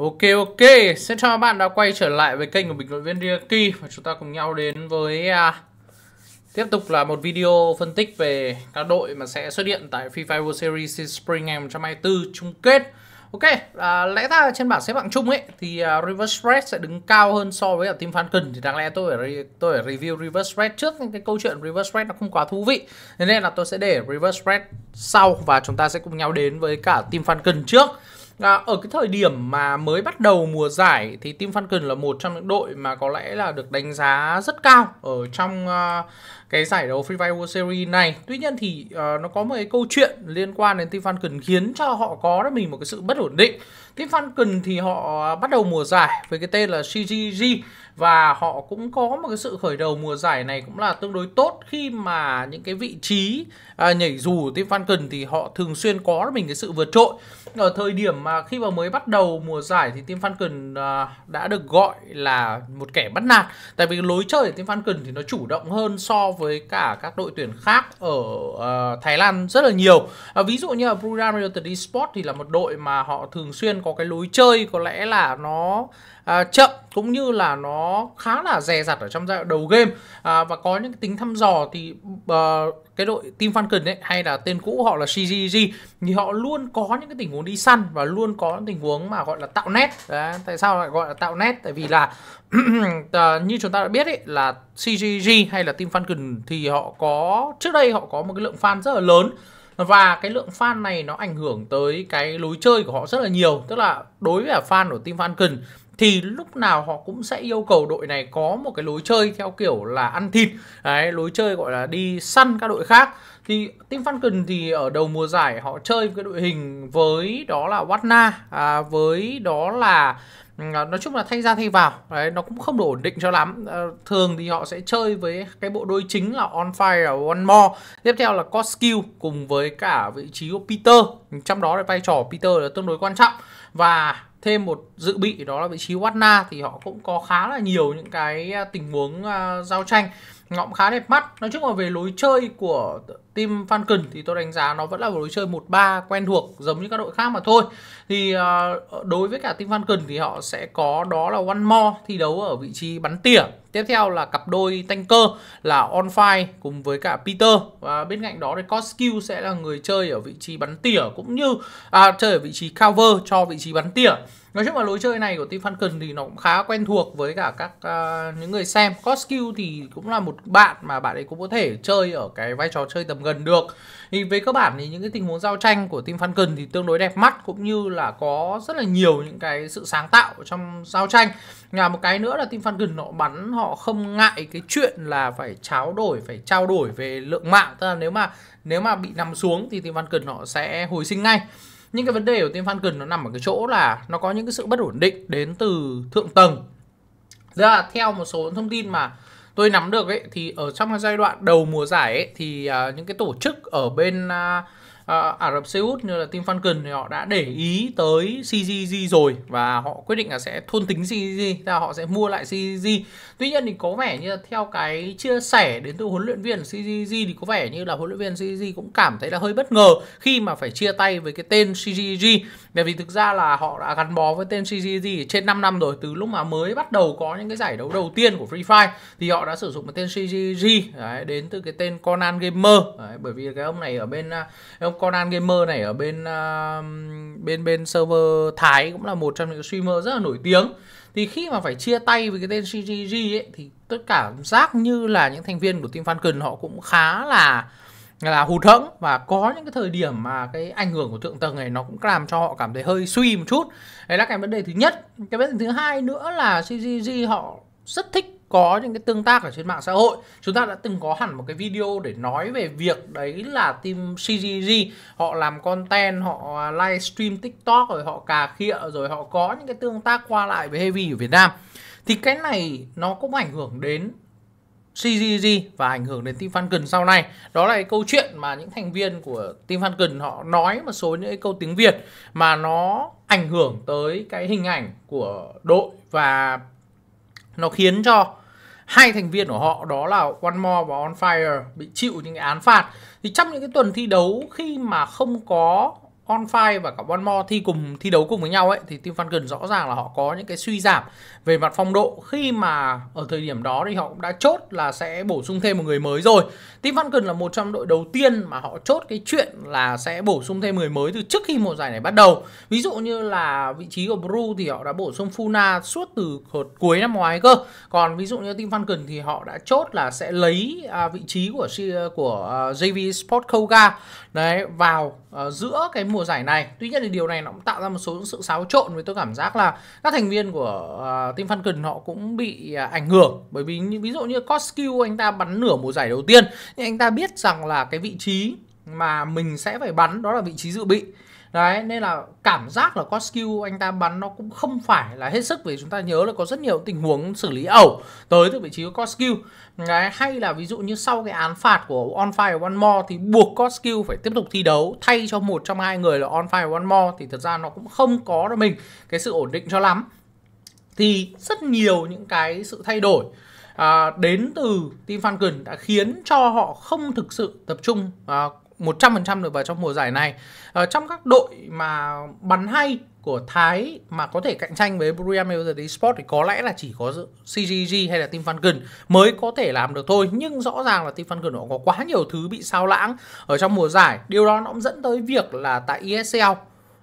Ok ok, xin chào các bạn đã quay trở lại với kênh của bình luận viên Riaki và chúng ta cùng nhau đến với uh, tiếp tục là một video phân tích về các đội mà sẽ xuất hiện tại FIFA World Series Spring ngày 124 chung kết. Ok, uh, lẽ ra trên bảng xếp hạng chung ấy thì uh, à, Reverse Red sẽ đứng cao hơn so với cả team Falcon thì đáng lẽ tôi phải tôi phải review Reverse Red trước nhưng cái câu chuyện Reverse Red nó không quá thú vị. Nên là tôi sẽ để Reverse Red sau và chúng ta sẽ cùng nhau đến với cả team Falcon trước. À, ở cái thời điểm mà mới bắt đầu mùa giải thì Team Falcon là một trong những đội mà có lẽ là được đánh giá rất cao ở trong uh, cái giải đấu Free Fire World Series này. Tuy nhiên thì uh, nó có một cái câu chuyện liên quan đến Team Falcon khiến cho họ có được mình một cái sự bất ổn định. Team Falcon thì họ bắt đầu mùa giải với cái tên là CGG và họ cũng có một cái sự khởi đầu mùa giải này cũng là tương đối tốt khi mà những cái vị trí à, nhảy dù Tim Falcon thì họ thường xuyên có mình cái sự vượt trội ở thời điểm mà khi mà mới bắt đầu mùa giải thì Tim Falcon à, đã được gọi là một kẻ bắt nạt tại vì lối chơi của Tim Falcon thì nó chủ động hơn so với cả các đội tuyển khác ở à, Thái Lan rất là nhiều à, ví dụ như là Brunei United Esports thì là một đội mà họ thường xuyên có cái lối chơi có lẽ là nó à, chậm cũng như là nó khá là dè dặt ở trong giai đoạn đầu game à, và có những tính thăm dò thì uh, cái đội Team Falcon ấy hay là tên cũ họ là CGG thì họ luôn có những cái tình huống đi săn và luôn có những tình huống mà gọi là tạo nét Đấy, tại sao lại gọi là tạo nét tại vì là à, như chúng ta đã biết ấy là CGG hay là Team Falcon thì họ có trước đây họ có một cái lượng fan rất là lớn và cái lượng fan này nó ảnh hưởng tới cái lối chơi của họ rất là nhiều tức là đối với fan của team Falcon thì lúc nào họ cũng sẽ yêu cầu đội này có một cái lối chơi theo kiểu là ăn thịt đấy, lối chơi gọi là đi săn các đội khác thì Team Falcon thì ở đầu mùa giải họ chơi cái đội hình với đó là Watna à, với đó là ừ, nói chung là thay ra thay vào đấy nó cũng không đủ ổn định cho lắm à, thường thì họ sẽ chơi với cái bộ đôi chính là on fire và one more tiếp theo là Koskill cùng với cả vị trí của Peter trong đó là vai trò Peter là tương đối quan trọng và thêm một dự bị đó là vị trí Watna thì họ cũng có khá là nhiều những cái à, tình huống uh, giao tranh nó khá đẹp mắt nói chung là về lối chơi của team Falcon thì tôi đánh giá nó vẫn là một lối chơi 1-3 quen thuộc giống như các đội khác mà thôi thì uh, đối với cả team Falcon thì họ sẽ có đó là one more thi đấu ở vị trí bắn tỉa Tiếp theo là cặp đôi tanker là on fire cùng với cả Peter và bên cạnh đó thì Koskill sẽ là người chơi ở vị trí bắn tỉa cũng như à, chơi ở vị trí cover cho vị trí bắn tỉa. Nói chung là lối chơi này của Team Falcon thì nó cũng khá quen thuộc với cả các uh, những người xem. Koskill thì cũng là một bạn mà bạn ấy cũng có thể chơi ở cái vai trò chơi tầm gần được thì về cơ bản thì những cái tình huống giao tranh của team Falcon thì tương đối đẹp mắt cũng như là có rất là nhiều những cái sự sáng tạo trong giao tranh và một cái nữa là team Falcon họ bắn họ không ngại cái chuyện là phải trao đổi phải trao đổi về lượng mạng tức là nếu mà nếu mà bị nằm xuống thì team Falcon họ sẽ hồi sinh ngay nhưng cái vấn đề của team Falcon nó nằm ở cái chỗ là nó có những cái sự bất ổn định đến từ thượng tầng Tức theo một số thông tin mà tôi nắm được ấy thì ở trong cái giai đoạn đầu mùa giải ấy thì uh, những cái tổ chức ở bên uh, Ờ, Ả Rập Xê Út như là Tim Falcon thì họ đã để ý tới CGG rồi và họ quyết định là sẽ thôn tính CGG ra họ sẽ mua lại CGG tuy nhiên thì có vẻ như là theo cái chia sẻ đến từ huấn luyện viên CGG thì có vẻ như là huấn luyện viên CGG cũng cảm thấy là hơi bất ngờ khi mà phải chia tay với cái tên CGG bởi vì thực ra là họ đã gắn bó với tên CGG trên 5 năm rồi từ lúc mà mới bắt đầu có những cái giải đấu đầu tiên của Free Fire thì họ đã sử dụng cái tên CGG đấy, đến từ cái tên Conan Gamer đấy, bởi vì cái ông này ở bên ờ, ông Conan Gamer này ở bên uh, bên bên server Thái cũng là một trong những streamer rất là nổi tiếng thì khi mà phải chia tay với cái tên CGG ấy thì tất cả cảm giác như là những thành viên của Team Falcon họ cũng khá là là hụt hẫng và có những cái thời điểm mà cái ảnh hưởng của thượng tầng này nó cũng làm cho họ cảm thấy hơi suy một chút đấy là cái vấn đề thứ nhất cái vấn đề thứ hai nữa là CGG họ rất thích có những cái tương tác ở trên mạng xã hội chúng ta đã từng có hẳn một cái video để nói về việc đấy là team CGG họ làm content họ livestream tiktok rồi họ cà khịa rồi họ có những cái tương tác qua lại với heavy ở Việt Nam thì cái này nó cũng ảnh hưởng đến CGG và ảnh hưởng đến Team Falcon sau này. Đó là cái câu chuyện mà những thành viên của Team Falcon họ nói một số những cái câu tiếng Việt mà nó ảnh hưởng tới cái hình ảnh của đội và nó khiến cho hai thành viên của họ đó là One More và On Fire bị chịu những cái án phạt thì trong những cái tuần thi đấu khi mà không có on fire và cả one more thi cùng thi đấu cùng với nhau ấy thì team Falcon rõ ràng là họ có những cái suy giảm về mặt phong độ khi mà ở thời điểm đó thì họ cũng đã chốt là sẽ bổ sung thêm một người mới rồi team Falcon là một trong đội đầu tiên mà họ chốt cái chuyện là sẽ bổ sung thêm người mới từ trước khi mùa giải này bắt đầu ví dụ như là vị trí của Bru thì họ đã bổ sung Funa suốt từ cuối năm ngoái cơ còn ví dụ như team Falcon thì họ đã chốt là sẽ lấy à, vị trí của à, của à, JV Sport Koga đấy vào giữa cái mùa mùa giải này tuy nhiên thì điều này nó cũng tạo ra một số sự xáo trộn với tôi cảm giác là các thành viên của uh, team Falcon họ cũng bị uh, ảnh hưởng bởi vì như, ví dụ như koskiu anh ta bắn nửa mùa giải đầu tiên nhưng anh ta biết rằng là cái vị trí mà mình sẽ phải bắn đó là vị trí dự bị đấy nên là cảm giác là có skill anh ta bắn nó cũng không phải là hết sức vì chúng ta nhớ là có rất nhiều tình huống xử lý ẩu tới từ vị trí có skill đấy hay là ví dụ như sau cái án phạt của on fire one more thì buộc có skill phải tiếp tục thi đấu thay cho một trong hai người là on fire one more thì thật ra nó cũng không có cho mình cái sự ổn định cho lắm thì rất nhiều những cái sự thay đổi à, đến từ Team Falcon đã khiến cho họ không thực sự tập trung à, 100% được vào trong mùa giải này. Ở ờ, trong các đội mà bắn hay của Thái mà có thể cạnh tranh với Buriram United Esports thì có lẽ là chỉ có CGG hay là Team Falcon mới có thể làm được thôi. Nhưng rõ ràng là Team Falcon họ có quá nhiều thứ bị sao lãng ở trong mùa giải. Điều đó nó cũng dẫn tới việc là tại ESL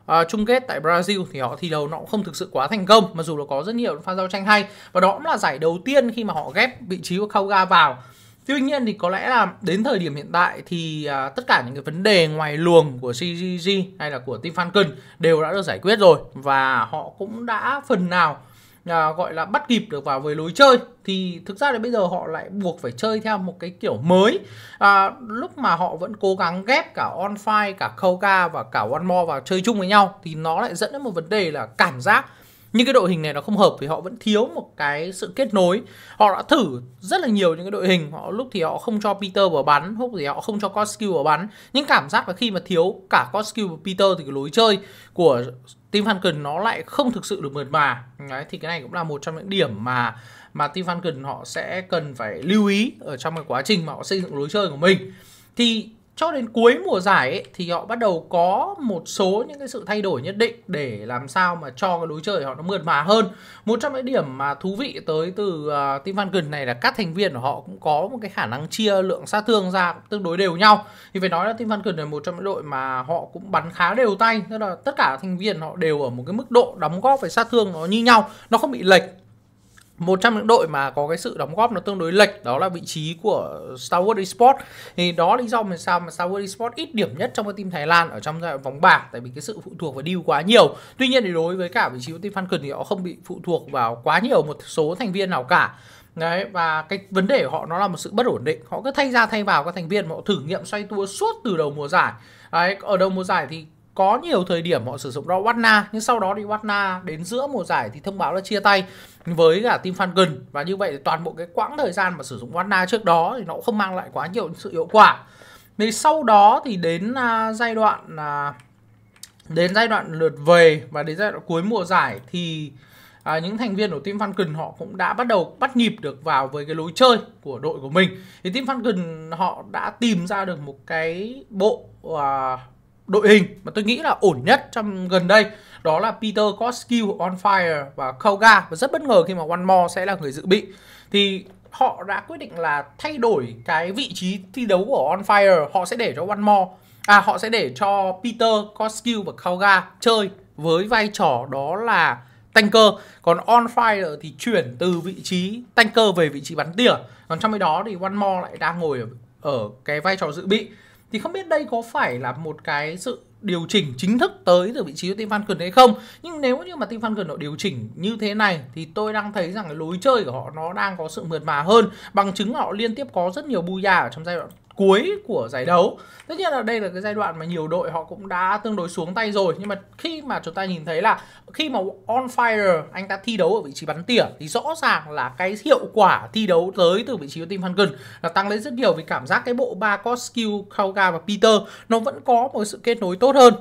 À, ờ, chung kết tại Brazil thì họ thi đấu nó cũng không thực sự quá thành công mặc dù là có rất nhiều pha giao tranh hay và đó cũng là giải đầu tiên khi mà họ ghép vị trí của Kauga vào Tuy nhiên thì có lẽ là đến thời điểm hiện tại thì à, tất cả những cái vấn đề ngoài luồng của CGG hay là của Team Falcon đều đã được giải quyết rồi và họ cũng đã phần nào à, gọi là bắt kịp được vào với lối chơi thì thực ra là bây giờ họ lại buộc phải chơi theo một cái kiểu mới à, lúc mà họ vẫn cố gắng ghép cả on fire cả Koga và cả one more vào chơi chung với nhau thì nó lại dẫn đến một vấn đề là cảm giác nhưng cái đội hình này nó không hợp thì họ vẫn thiếu một cái sự kết nối họ đã thử rất là nhiều những cái đội hình họ lúc thì họ không cho Peter vào bắn lúc thì họ không cho Koskill vào bắn nhưng cảm giác là khi mà thiếu cả Koskill và Peter thì cái lối chơi của Team Falcon nó lại không thực sự được mượt mà Đấy, thì cái này cũng là một trong những điểm mà mà Team Falcon họ sẽ cần phải lưu ý ở trong cái quá trình mà họ xây dựng lối chơi của mình thì cho đến cuối mùa giải ấy, thì họ bắt đầu có một số những cái sự thay đổi nhất định để làm sao mà cho cái đối chơi họ nó mượt mà hơn. Một trong những điểm mà thú vị tới từ uh, Team Falcon này là các thành viên của họ cũng có một cái khả năng chia lượng sát thương ra tương đối đều nhau. Thì phải nói là Team Falcon là một trong những đội mà họ cũng bắn khá đều tay, tức là tất cả thành viên họ đều ở một cái mức độ đóng góp về sát thương nó như nhau, nó không bị lệch một trong những đội mà có cái sự đóng góp nó tương đối lệch đó là vị trí của Star Wars Esports thì đó lý do mà sao mà Star Wars Esports ít điểm nhất trong cái team Thái Lan ở trong vòng bảng tại vì cái sự phụ thuộc vào deal quá nhiều tuy nhiên thì đối với cả vị trí của team Falcon thì họ không bị phụ thuộc vào quá nhiều một số thành viên nào cả Đấy, và cái vấn đề của họ nó là một sự bất ổn định họ cứ thay ra thay vào các thành viên mà họ thử nghiệm xoay tua suốt từ đầu mùa giải Đấy, ở đầu mùa giải thì có nhiều thời điểm họ sử dụng đó Watna nhưng sau đó thì Watna đến giữa mùa giải thì thông báo là chia tay với cả team Falcon và như vậy thì toàn bộ cái quãng thời gian mà sử dụng Watna trước đó thì nó cũng không mang lại quá nhiều sự hiệu quả. Thì sau đó thì đến uh, giai đoạn uh, đến giai đoạn lượt về và đến giai đoạn cuối mùa giải thì à, những thành viên của team Falcon họ cũng đã bắt đầu bắt nhịp được vào với cái lối chơi của đội của mình thì team Falcon họ đã tìm ra được một cái bộ à, đội hình mà tôi nghĩ là ổn nhất trong gần đây đó là Peter Koskill on fire và Koga và rất bất ngờ khi mà One More sẽ là người dự bị thì họ đã quyết định là thay đổi cái vị trí thi đấu của on fire họ sẽ để cho One More à họ sẽ để cho Peter Koskill và Koga chơi với vai trò đó là tanker còn on fire thì chuyển từ vị trí tanker về vị trí bắn tỉa còn trong cái đó thì one more lại đang ngồi ở, ở cái vai trò dự bị thì không biết đây có phải là một cái sự điều chỉnh chính thức tới từ vị trí của Tim Văn Cường hay không nhưng nếu như mà Tim Văn Cường điều chỉnh như thế này thì tôi đang thấy rằng cái lối chơi của họ nó đang có sự mượt mà hơn bằng chứng họ liên tiếp có rất nhiều buya ở trong giai đoạn cuối của giải đấu tất nhiên là đây là cái giai đoạn mà nhiều đội họ cũng đã tương đối xuống tay rồi nhưng mà khi mà chúng ta nhìn thấy là khi mà on fire anh ta thi đấu ở vị trí bắn tỉa thì rõ ràng là cái hiệu quả thi đấu tới từ vị trí của team Falcon là tăng lên rất nhiều vì cảm giác cái bộ ba có skill Kauga và Peter nó vẫn có một sự kết nối tốt hơn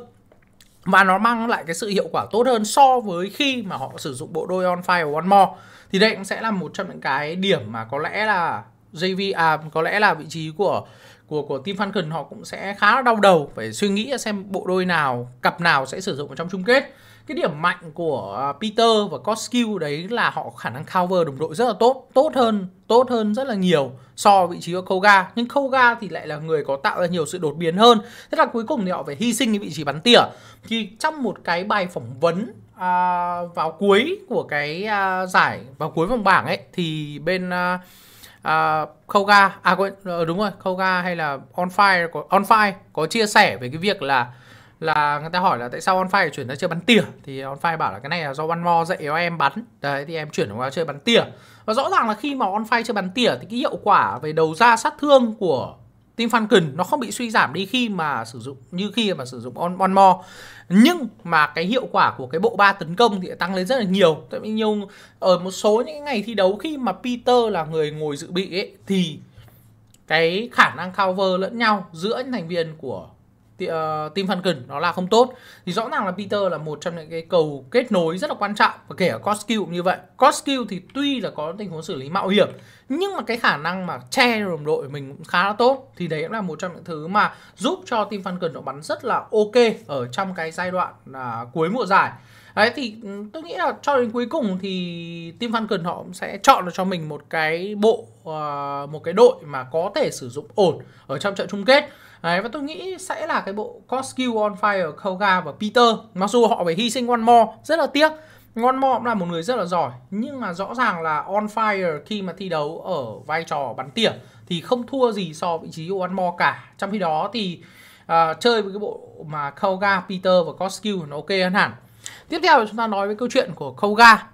và nó mang lại cái sự hiệu quả tốt hơn so với khi mà họ sử dụng bộ đôi on fire one more thì đây cũng sẽ là một trong những cái điểm mà có lẽ là JV à có lẽ là vị trí của của của Tim Falcon họ cũng sẽ khá là đau đầu phải suy nghĩ xem bộ đôi nào, cặp nào sẽ sử dụng trong chung kết. Cái điểm mạnh của à, Peter và Koskill đấy là họ khả năng cover đồng đội rất là tốt, tốt hơn, tốt hơn rất là nhiều so với vị trí của Koga. Nhưng Koga thì lại là người có tạo ra nhiều sự đột biến hơn. Thế là cuối cùng thì họ phải hy sinh cái vị trí bắn tỉa. Thì trong một cái bài phỏng vấn à, vào cuối của cái à, giải vào cuối vòng bảng ấy thì bên à, à, khâu ga à quên ờ, đúng rồi khâu ga hay là onfire fire có on có chia sẻ về cái việc là là người ta hỏi là tại sao onfire chuyển ra chơi bắn tỉa thì onfire bảo là cái này là do one more dạy cho em bắn đấy thì em chuyển qua chơi bắn tỉa và rõ ràng là khi mà onfire fire chơi bắn tỉa thì cái hiệu quả về đầu ra sát thương của Team Falcon nó không bị suy giảm đi khi mà sử dụng như khi mà sử dụng on on more nhưng mà cái hiệu quả của cái bộ ba tấn công thì tăng lên rất là nhiều tại vì nhiều ở một số những ngày thi đấu khi mà Peter là người ngồi dự bị ấy, thì cái khả năng cover lẫn nhau giữa những thành viên của Tim ờ, Falcon nó là không tốt thì rõ ràng là Peter là một trong những cái cầu kết nối rất là quan trọng và kể cả Koskiu cũng như vậy Koskiu thì tuy là có tình huống xử lý mạo hiểm nhưng mà cái khả năng mà che đồng đội mình cũng khá là tốt thì đấy cũng là một trong những thứ mà giúp cho Tim Falcon nó bắn rất là ok ở trong cái giai đoạn à, cuối mùa giải Đấy thì ừ, tôi nghĩ là cho đến cuối cùng thì Team Falcon họ cũng sẽ chọn được cho mình một cái bộ ờ, một cái đội mà có thể sử dụng ổn ở trong trận chung kết. Đấy, và tôi nghĩ sẽ là cái bộ Coscu on Fire, Koga và Peter. Mặc dù họ phải hy sinh One More, rất là tiếc. One More cũng là một người rất là giỏi, nhưng mà rõ ràng là on Fire khi mà thi đấu ở vai trò bắn tỉa thì không thua gì so vị trí của One More cả. Trong khi đó thì uh, chơi với cái bộ mà Koga, Peter và Coscu nó ok hơn hẳn. Tiếp theo chúng ta nói với câu chuyện của Koga.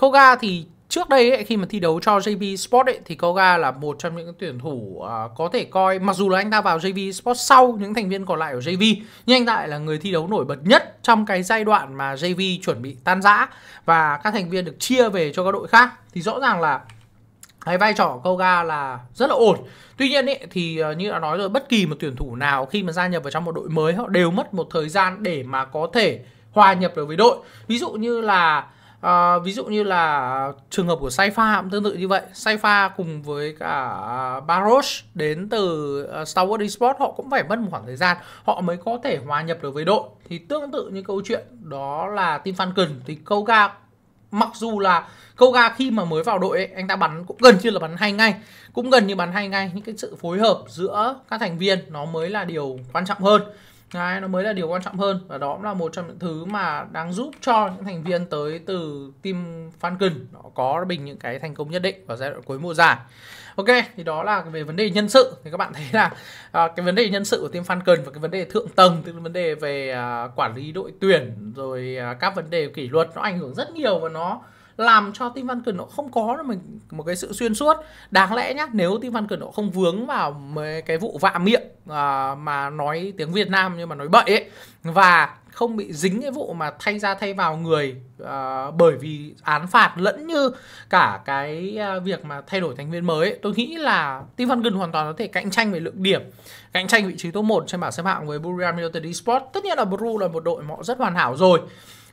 Koga thì trước đây ấy, khi mà thi đấu cho JV Sport ấy, thì Koga là một trong những tuyển thủ uh, có thể coi mặc dù là anh ta vào JV Sport sau những thành viên còn lại của JV nhưng anh ta là người thi đấu nổi bật nhất trong cái giai đoạn mà JV chuẩn bị tan rã và các thành viên được chia về cho các đội khác thì rõ ràng là cái vai trò của Koga là rất là ổn. Tuy nhiên ý, thì à, như đã nói rồi bất kỳ một tuyển thủ nào khi mà gia nhập vào trong một đội mới họ đều mất một thời gian để mà có thể hòa nhập được với đội. Ví dụ như là à, ví dụ như là trường hợp của Saifa cũng tương tự như vậy Saifa cùng với cả Baros đến từ ờ, Star Wars Esports họ cũng phải mất một khoảng thời gian họ mới có thể hòa nhập được với đội thì tương tự như câu chuyện đó là Team Falcon thì Koga mặc dù là Koga khi mà mới vào đội ấy, anh ta bắn cũng gần như là bắn hay ngay cũng gần như bắn hay ngay những cái sự phối hợp giữa các thành viên nó mới là điều quan trọng hơn Đấy, nó mới là điều quan trọng hơn và đó cũng là một trong những thứ mà đang giúp cho những thành viên tới từ team Falcon nó có bình những cái thành công nhất định vào giai đoạn cuối mùa giải. Ok, thì đó là về vấn đề nhân sự thì các bạn thấy là à, cái vấn đề nhân sự của team Falcon và cái vấn đề thượng tầng tức là vấn đề về à, quản lý đội tuyển rồi à, các vấn đề kỷ luật nó ảnh hưởng rất nhiều và nó làm cho Tim Văn Cường nó không có được mình một cái sự xuyên suốt đáng lẽ nhá nếu Tim Văn Cường nó không vướng vào mấy cái vụ vạ miệng à, mà nói tiếng Việt Nam nhưng mà nói bậy ấy và không bị dính cái vụ mà thay ra thay vào người à, bởi vì án phạt lẫn như cả cái à, việc mà thay đổi thành viên mới ấy. tôi nghĩ là Tim Văn Cường hoàn toàn có thể cạnh tranh về lượng điểm cạnh tranh vị trí top 1 trên bảng xếp hạng với Buriram United Esports tất nhiên là Bru là một đội họ rất hoàn hảo rồi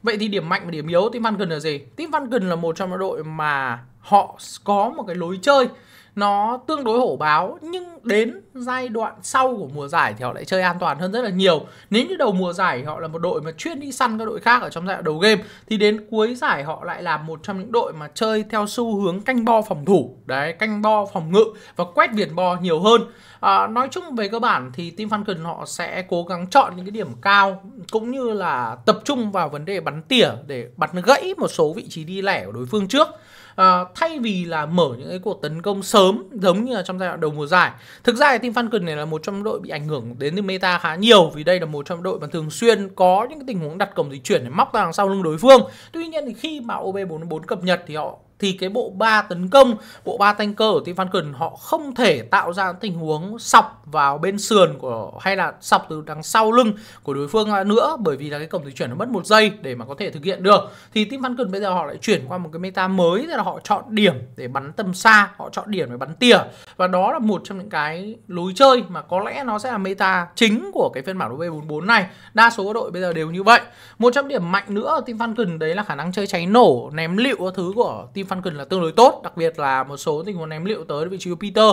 Vậy thì điểm mạnh và điểm yếu Tim Van Gunn là gì? Tim Van Gunn là một trong những đội mà họ có một cái lối chơi nó tương đối hổ báo nhưng đến giai đoạn sau của mùa giải thì họ lại chơi an toàn hơn rất là nhiều nếu như đầu mùa giải họ là một đội mà chuyên đi săn các đội khác ở trong giai đoạn đầu game thì đến cuối giải họ lại là một trong những đội mà chơi theo xu hướng canh bo phòng thủ đấy canh bo phòng ngự và quét biển bo nhiều hơn à, nói chung về cơ bản thì team Falcon họ sẽ cố gắng chọn những cái điểm cao cũng như là tập trung vào vấn đề bắn tỉa để bắn gãy một số vị trí đi lẻ của đối phương trước à, thay vì là mở những cái cuộc tấn công sớm giống như là trong giai đoạn đầu mùa giải thực ra cái team Falcon này là một trong đội bị ảnh hưởng đến từ meta khá nhiều vì đây là một trong đội mà thường xuyên có những cái tình huống đặt cổng di chuyển để móc ra đằng sau lưng đối phương. Tuy nhiên thì khi mà OB44 cập nhật thì họ thì cái bộ ba tấn công, bộ ba tanker của Team Falcon họ không thể tạo ra tình huống sọc vào bên sườn của hay là sọc từ đằng sau lưng của đối phương nữa bởi vì là cái cổng di chuyển nó mất một giây để mà có thể thực hiện được. Thì Team Falcon bây giờ họ lại chuyển qua một cái meta mới là họ chọn điểm để bắn tầm xa, họ chọn điểm để bắn tỉa và đó là một trong những cái lối chơi mà có lẽ nó sẽ là meta chính của cái phiên bản V44 này. Đa số các đội bây giờ đều như vậy. Một trong điểm mạnh nữa ở Team Falcon đấy là khả năng chơi cháy nổ, ném lựu thứ của Team Falcon là tương đối tốt đặc biệt là một số tình huống ném liệu tới vị trí Peter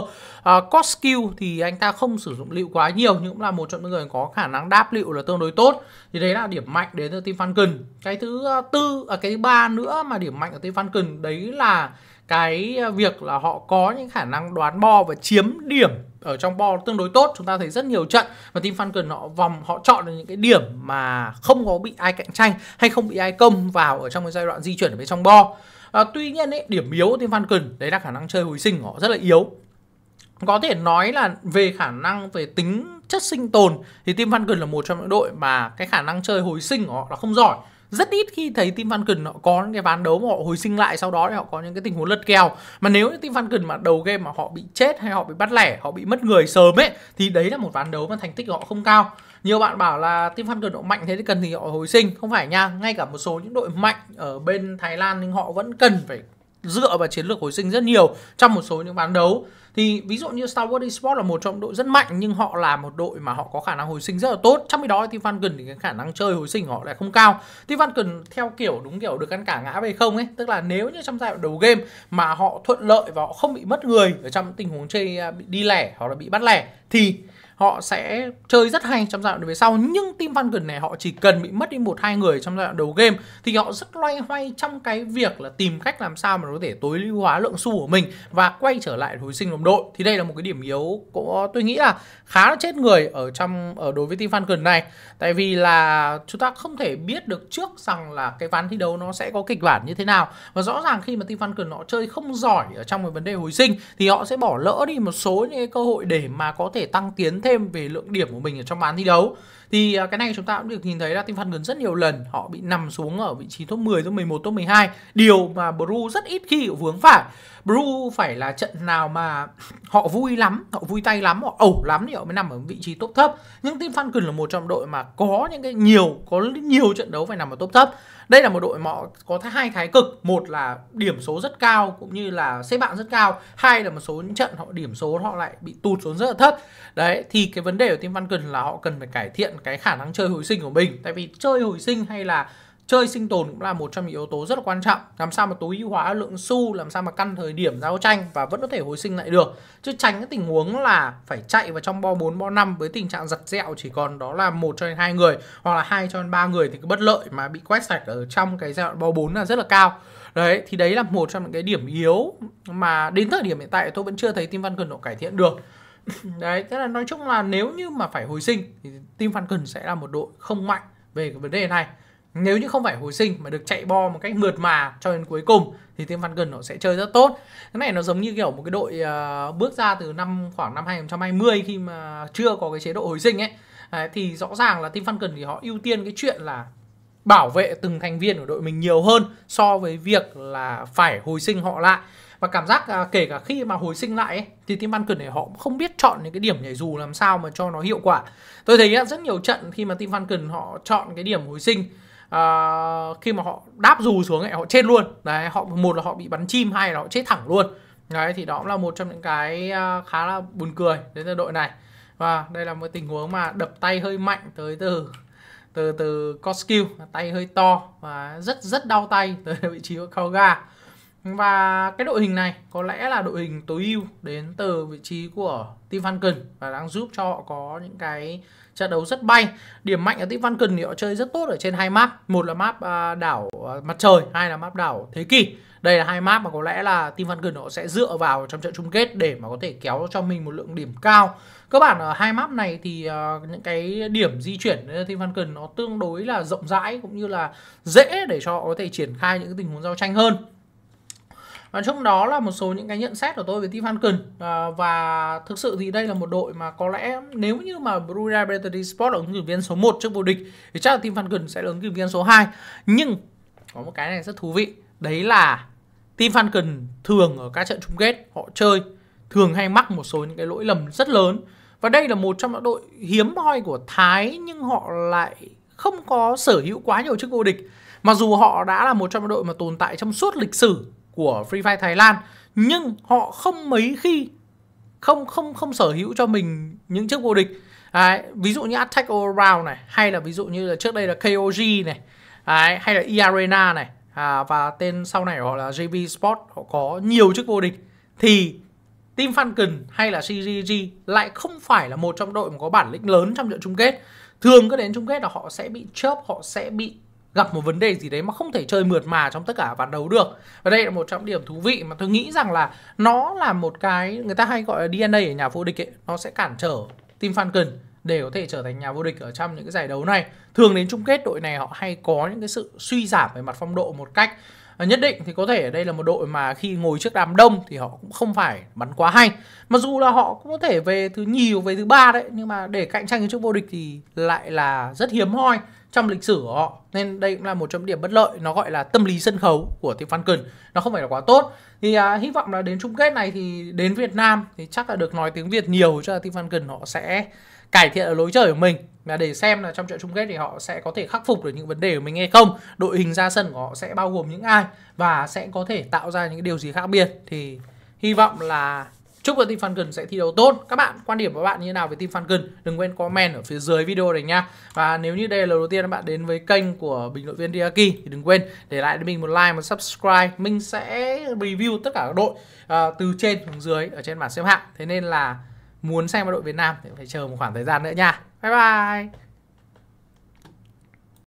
à, Cost skill thì anh ta không sử dụng liệu quá nhiều nhưng cũng là một trong những người có khả năng đáp liệu là tương đối tốt thì đấy là điểm mạnh đến từ team Falcon cái thứ à, tư à, cái thứ ba nữa mà điểm mạnh ở team Falcon đấy là cái việc là họ có những khả năng đoán bo và chiếm điểm ở trong bo tương đối tốt chúng ta thấy rất nhiều trận và team Falcon họ vòng họ chọn được những cái điểm mà không có bị ai cạnh tranh hay không bị ai công vào ở trong cái giai đoạn di chuyển ở bên trong bo à, tuy nhiên ấy, điểm yếu của team Falcon đấy là khả năng chơi hồi sinh họ rất là yếu có thể nói là về khả năng về tính chất sinh tồn thì team Falcon là một trong những đội mà cái khả năng chơi hồi sinh của họ là không giỏi rất ít khi thấy team Falcon họ có những cái ván đấu mà họ hồi sinh lại sau đó thì họ có những cái tình huống lật kèo mà nếu như team Falcon mà đầu game mà họ bị chết hay họ bị bắt lẻ họ bị mất người sớm ấy thì đấy là một ván đấu mà thành tích họ không cao nhiều bạn bảo là team Falcon họ mạnh thế thì cần thì họ hồi sinh không phải nha ngay cả một số những đội mạnh ở bên Thái Lan nhưng họ vẫn cần phải dựa vào chiến lược hồi sinh rất nhiều trong một số những ván đấu thì ví dụ như Star Wars Esports là một trong đội rất mạnh nhưng họ là một đội mà họ có khả năng hồi sinh rất là tốt trong khi đó thì Falcon thì cái khả năng chơi hồi sinh họ lại không cao thì Falcon theo kiểu đúng kiểu được ăn cả ngã về không ấy tức là nếu như trong giai đoạn đầu game mà họ thuận lợi và họ không bị mất người ở trong tình huống chơi à, bị đi lẻ hoặc là bị bắt lẻ thì họ sẽ chơi rất hay trong giai đoạn về sau nhưng team Falcon này họ chỉ cần bị mất đi một hai người trong giai đoạn đầu game thì họ rất loay hoay trong cái việc là tìm cách làm sao mà có thể tối ưu hóa lượng xu của mình và quay trở lại hồi sinh đồng đội thì đây là một cái điểm yếu của tôi nghĩ là khá là chết người ở trong ở đối với team Falcon này tại vì là chúng ta không thể biết được trước rằng là cái ván thi đấu nó sẽ có kịch bản như thế nào và rõ ràng khi mà team Falcon họ chơi không giỏi ở trong cái vấn đề hồi sinh thì họ sẽ bỏ lỡ đi một số những cái cơ hội để mà có thể tăng tiến thêm về lượng điểm của mình ở trong bán thi đấu thì à, cái này chúng ta cũng được nhìn thấy là team gần rất nhiều lần họ bị nằm xuống ở vị trí top 10, top 11, top 12 điều mà Bru rất ít khi vướng phải Bru phải là trận nào mà họ vui lắm họ vui tay lắm họ ẩu lắm thì họ mới nằm ở vị trí top thấp nhưng team Falcons là một trong đội mà có những cái nhiều có nhiều trận đấu phải nằm ở top thấp đây là một đội mà có hai thái cực một là điểm số rất cao cũng như là xếp hạng rất cao hai là một số những trận họ điểm số họ lại bị tụt xuống rất là thấp đấy thì cái vấn đề của team Falcons là họ cần phải cải thiện cái khả năng chơi hồi sinh của mình tại vì chơi hồi sinh hay là chơi sinh tồn cũng là một trong những yếu tố rất là quan trọng làm sao mà tối ưu hóa lượng xu làm sao mà căn thời điểm giao tranh và vẫn có thể hồi sinh lại được chứ tránh cái tình huống là phải chạy vào trong bo 4 bo 5 với tình trạng giật dẹo chỉ còn đó là một cho hai người hoặc là hai cho ba người thì cái bất lợi mà bị quét sạch ở trong cái giai đoạn bo 4 là rất là cao đấy thì đấy là một trong những cái điểm yếu mà đến thời điểm hiện tại tôi vẫn chưa thấy Tim Văn Cường độ cải thiện được đấy tức là nói chung là nếu như mà phải hồi sinh thì team Falcon sẽ là một đội không mạnh về cái vấn đề này nếu như không phải hồi sinh mà được chạy bo một cách mượt mà cho đến cuối cùng thì team Falcon họ sẽ chơi rất tốt cái này nó giống như kiểu một cái đội uh, bước ra từ năm khoảng năm 2020 khi mà chưa có cái chế độ hồi sinh ấy đấy, thì rõ ràng là team Falcon thì họ ưu tiên cái chuyện là bảo vệ từng thành viên của đội mình nhiều hơn so với việc là phải hồi sinh họ lại và cảm giác à, kể cả khi mà hồi sinh lại ấy, thì team Falcon này họ không biết chọn những cái điểm nhảy dù làm sao mà cho nó hiệu quả tôi thấy rất nhiều trận khi mà team Falcon họ chọn cái điểm hồi sinh à, khi mà họ đáp dù xuống ấy họ chết luôn đấy họ một là họ bị bắn chim hai là họ chết thẳng luôn đấy thì đó cũng là một trong những cái à, khá là buồn cười đến từ đội này và đây là một tình huống mà đập tay hơi mạnh tới từ từ từ Koskill tay hơi to và rất rất đau tay tới vị trí của Koga và cái đội hình này có lẽ là đội hình tối ưu đến từ vị trí của Team Falcon và đang giúp cho họ có những cái trận đấu rất bay. Điểm mạnh ở Team Falcon thì họ chơi rất tốt ở trên hai map. Một là map à, đảo à, mặt trời, hai là map đảo thế kỷ. Đây là hai map mà có lẽ là Team Falcon họ sẽ dựa vào trong trận chung kết để mà có thể kéo cho mình một lượng điểm cao. Cơ bản ở hai map này thì à, những cái điểm di chuyển Team Falcon nó tương đối là rộng rãi cũng như là dễ để cho họ có thể triển khai những tình huống giao tranh hơn nói chung đó là một số những cái nhận xét của tôi về Team Falcon à, và thực sự thì đây là một đội mà có lẽ nếu như mà bruna Bretari Sport là ứng cử viên số 1 trước vô địch thì chắc là Team Falcon sẽ là ứng cử viên số 2 nhưng có một cái này rất thú vị đấy là Team Falcon thường ở các trận chung kết họ chơi thường hay mắc một số những cái lỗi lầm rất lớn và đây là một trong những đội hiếm hoi của Thái nhưng họ lại không có sở hữu quá nhiều chức vô địch. Mặc dù họ đã là một trong những đội mà tồn tại trong suốt lịch sử của Free Fire Thái Lan nhưng họ không mấy khi không không không sở hữu cho mình những chiếc vô địch Đấy, ví dụ như Attack All Around này hay là ví dụ như là trước đây là KOG này Đấy, hay là E-Arena này à, và tên sau này của họ là JV Sport họ có nhiều chiếc vô địch thì Team Falcon hay là CGG lại không phải là một trong đội mà có bản lĩnh lớn trong trận chung kết thường cứ đến chung kết là họ sẽ bị chớp họ sẽ bị gặp một vấn đề gì đấy mà không thể chơi mượt mà trong tất cả ván đấu được và đây là một trong điểm thú vị mà tôi nghĩ rằng là nó là một cái người ta hay gọi là DNA ở nhà vô địch ấy nó sẽ cản trở team Falcon để có thể trở thành nhà vô địch ở trong những cái giải đấu này thường đến chung kết đội này họ hay có những cái sự suy giảm về mặt phong độ một cách Ờ, nhất định thì có thể đây là một đội mà khi ngồi trước đám đông thì họ cũng không phải bắn quá hay mặc dù là họ cũng có thể về thứ nhì hoặc về thứ ba đấy nhưng mà để cạnh tranh cái chức vô địch thì lại là rất hiếm hoi trong lịch sử của họ nên đây cũng là một trong điểm bất lợi nó gọi là tâm lý sân khấu của team Falcon nó không phải là quá tốt thì à, hy vọng là đến chung kết này thì đến Việt Nam thì chắc là được nói tiếng Việt nhiều cho team Falcon họ sẽ cải thiện ở lối chơi của mình là để xem là trong trận chung kết thì họ sẽ có thể khắc phục được những vấn đề của mình hay không đội hình ra sân của họ sẽ bao gồm những ai và sẽ có thể tạo ra những điều gì khác biệt thì hy vọng là chúc cho team Falcon sẽ thi đấu tốt các bạn quan điểm của bạn như thế nào về team Falcon đừng quên comment ở phía dưới video này nha và nếu như đây là lần đầu tiên các bạn đến với kênh của bình luận viên Diaki thì đừng quên để lại cho mình một like một subscribe mình sẽ review tất cả các đội uh, từ trên xuống dưới ở trên bảng xếp hạng thế nên là muốn xem đội Việt Nam thì phải chờ một khoảng thời gian nữa nha bye bye